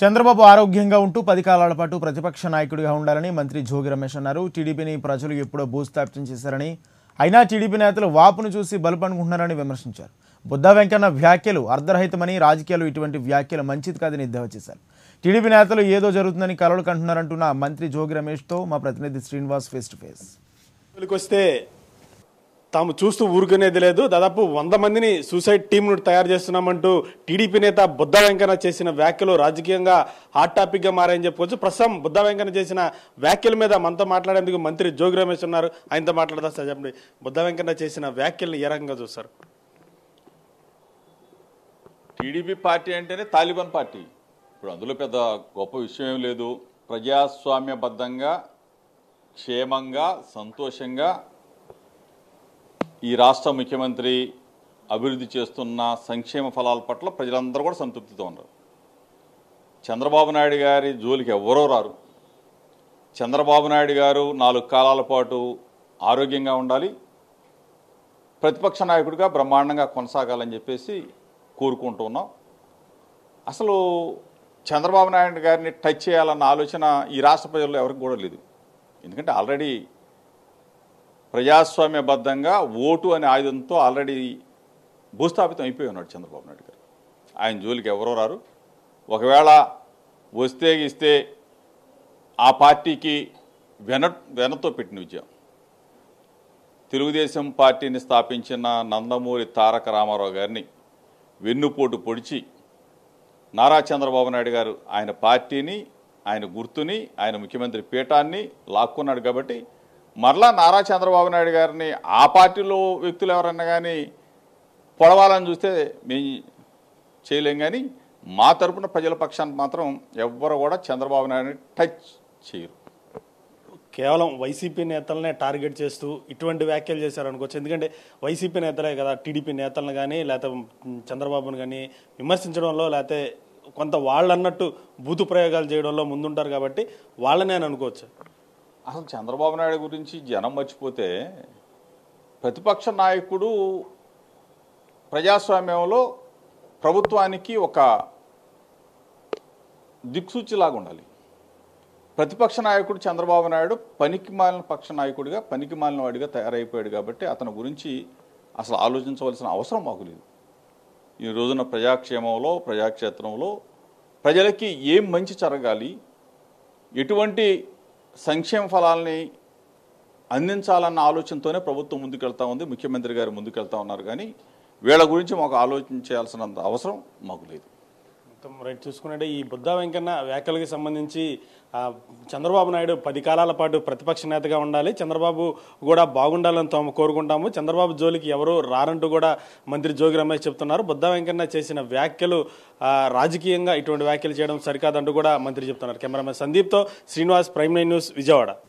చంద్రబాబు ఆరోగ్యంగా ఉంటూ పది కాలాల పాటు ప్రతిపక్ష నాయకుడిగా ఉండాలని మంత్రి జోగి రమేష్ అన్నారు టీడీపీని ప్రజలు ఎప్పుడో భూస్థాపితం చేశారని అయినా టీడీపీ నేతలు వాపును చూసి బలుపు విమర్శించారు బుద్ధ వెంకన్న వ్యాఖ్యలు అర్ధరహితమని రాజకీయాలు ఇటువంటి వ్యాఖ్యలు మంచిది కాదని ఇద్దవ చేశారు టీడీపీ నేతలు ఏదో జరుగుతుందని కలలు కంటున్నారంటున్న మంత్రి జోగి రమేష్తో మా ప్రతినిధి శ్రీనివాస్ ఫేస్ టు ఫేస్ వస్తే తాము చూస్తూ ఊరుకునేది లేదు దాదాపు వంద మందిని సూసైడ్ టీంను తయారు చేస్తున్నామంటూ టీడీపీ నేత బుద్ధ వెంకన్న చేసిన వ్యాఖ్యలు రాజకీయంగా హాట్ టాపిక్గా మారాయని చెప్పుకోవచ్చు ప్రస్తుతం బుద్ధ వెంకన్న చేసిన వ్యాఖ్యల మీద మనతో మాట్లాడేందుకు మంత్రి జోగి రమేష్ ఉన్నారు ఆయనతో మాట్లాడదాం సార్ చెప్పండి బుద్ధ వెంకన్న చేసిన వ్యాఖ్యలను ఏ రకంగా చూస్తారు టీడీపీ పార్టీ అంటేనే తాలిబాన్ పార్టీ ఇప్పుడు అందులో పెద్ద గొప్ప విషయం ఏం లేదు ప్రజాస్వామ్యబద్ధంగా క్షేమంగా సంతోషంగా ఈ రాష్ట్ర ముఖ్యమంత్రి అభివృద్ధి చేస్తున్న సంక్షేమ ఫలాల పట్ల ప్రజలందరూ కూడా సంతృప్తితో ఉన్నారు చంద్రబాబు నాయుడు గారి జోలికి ఎవరో రారు చంద్రబాబు నాయుడు గారు నాలుగు కాలాల పాటు ఆరోగ్యంగా ఉండాలి ప్రతిపక్ష నాయకుడిగా బ్రహ్మాండంగా కొనసాగాలని చెప్పేసి కోరుకుంటూ ఉన్నాం అసలు చంద్రబాబు నాయుడు గారిని టచ్ చేయాలన్న ఆలోచన ఈ రాష్ట్ర ప్రజల్లో ఎవరికి కూడా లేదు ఎందుకంటే ఆల్రెడీ ప్రజాస్వామ్యబద్ధంగా ఓటు అనే ఆయుధంతో ఆల్రెడీ భూస్థాపితం అయిపోయి ఉన్నాడు చంద్రబాబు నాయుడు గారు ఆయన జోలికి ఎవరో రారు ఒకవేళ వస్తే ఇస్తే ఆ పార్టీకి వెన వెనతో పెట్టిన విజయం తెలుగుదేశం పార్టీని స్థాపించిన నందమూరి తారక రామారావు గారిని వెన్నుపోటు పొడిచి నారా చంద్రబాబు నాయుడు గారు ఆయన పార్టీని ఆయన గుర్తుని ఆయన ముఖ్యమంత్రి పీఠాన్ని లాక్కున్నాడు కాబట్టి మరలా నారా చంద్రబాబు నాయుడు గారిని ఆ పార్టీలో వ్యక్తులు ఎవరన్నా కానీ పొడవాలని చూస్తే మేము చేయలేం కానీ మా తరపున ప్రజల పక్షాన్ని మాత్రం ఎవ్వరు కూడా చంద్రబాబు నాయుడుని టచ్ చేయరు కేవలం వైసీపీ నేతలనే టార్గెట్ చేస్తూ ఇటువంటి వ్యాఖ్యలు చేశారు అనుకోవచ్చు ఎందుకంటే వైసీపీ నేతలే కదా టీడీపీ నేతలను కానీ లేకపోతే చంద్రబాబును కానీ విమర్శించడంలో లేకపోతే కొంత వాళ్ళు అన్నట్టు బూతు ప్రయోగాలు చేయడంలో ముందుంటారు కాబట్టి వాళ్ళనే అనుకోవచ్చు అసలు చంద్రబాబు నాయుడు గురించి జనం మర్చిపోతే ప్రతిపక్ష నాయకుడు ప్రజాస్వామ్యంలో ప్రభుత్వానికి ఒక దిక్సూచిలాగా ఉండాలి ప్రతిపక్ష నాయకుడు చంద్రబాబు నాయుడు పనికి మాలిన పక్ష నాయకుడిగా పనికి మాలిన వాడిగా తయారైపోయాడు కాబట్టి అతని గురించి అసలు ఆలోచించవలసిన అవసరం మాకు లేదు ఈ రోజున ప్రజాక్షేమంలో ప్రజాక్షేత్రంలో ప్రజలకి ఏం మంచి జరగాలి ఎటువంటి సంక్షేమ ఫలాల్ని అందించాలన్న ఆలోచనతోనే ప్రభుత్వం ముందుకెళ్తా ఉంది ముఖ్యమంత్రి గారు ముందుకెళ్తా ఉన్నారు కానీ వీళ్ళ గురించి మాకు ఆలోచించాల్సినంత అవసరం మాకు లేదు మొత్తం రైట్ చూసుకున్నట్టే ఈ బుద్ధ వెంకన్న వ్యాఖ్యలకి సంబంధించి చంద్రబాబు నాయుడు పది కాలాల పాటు ప్రతిపక్ష నేతగా ఉండాలి చంద్రబాబు కూడా బాగుండాలని తాము కోరుకుంటాము చంద్రబాబు జోలికి ఎవరు రారంటూ కూడా మంత్రి జోగి రమేష్ చెప్తున్నారు బుద్ధ వెంకన్న చేసిన వ్యాఖ్యలు రాజకీయంగా ఇటువంటి వ్యాఖ్యలు చేయడం సరికాదంటూ కూడా మంత్రి చెప్తున్నారు కెమెరామెన్ సందీప్తో Srinivas Prime Nine News Vijayawada